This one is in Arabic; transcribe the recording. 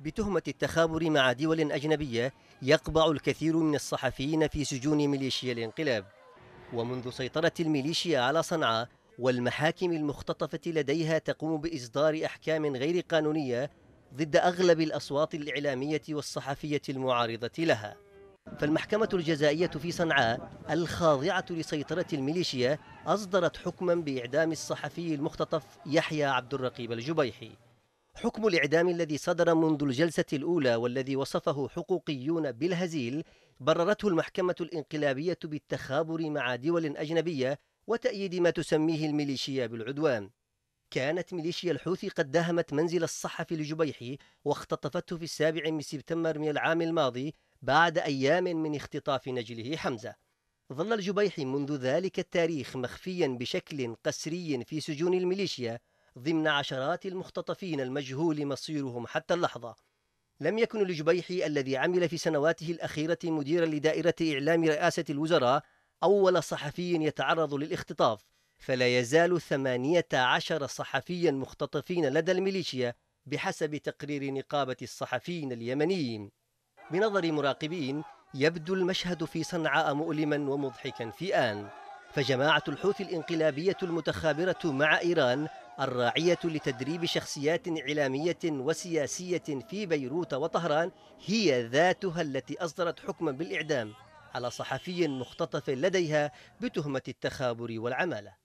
بتهمة التخابر مع دول أجنبية يقبع الكثير من الصحفيين في سجون ميليشيا الانقلاب ومنذ سيطرة الميليشيا على صنعاء والمحاكم المختطفة لديها تقوم بإصدار أحكام غير قانونية ضد أغلب الأصوات الإعلامية والصحفية المعارضة لها فالمحكمة الجزائية في صنعاء الخاضعة لسيطرة الميليشيا أصدرت حكما بإعدام الصحفي المختطف يحيى عبد الرقيب الجبيحي حكم الإعدام الذي صدر منذ الجلسة الأولى والذي وصفه حقوقيون بالهزيل بررته المحكمة الإنقلابية بالتخابر مع دول أجنبية وتأييد ما تسميه الميليشيا بالعدوان كانت ميليشيا الحوثي قد داهمت منزل الصحفي الجبيحي واختطفته في السابع من سبتمبر من العام الماضي بعد أيام من اختطاف نجله حمزة ظل الجبيحي منذ ذلك التاريخ مخفيا بشكل قسري في سجون الميليشيا ضمن عشرات المختطفين المجهول مصيرهم حتى اللحظة لم يكن الجبيحي الذي عمل في سنواته الأخيرة مديرا لدائرة إعلام رئاسة الوزراء أول صحفي يتعرض للاختطاف فلا يزال ثمانية عشر صحفيا مختطفين لدى الميليشيا بحسب تقرير نقابة الصحفيين اليمنيين بنظر مراقبين يبدو المشهد في صنعاء مؤلما ومضحكا في آن فجماعة الحوث الانقلابية المتخابرة مع إيران الراعية لتدريب شخصيات إعلامية وسياسية في بيروت وطهران هي ذاتها التي أصدرت حكما بالإعدام على صحفي مختطف لديها بتهمة التخابر والعمالة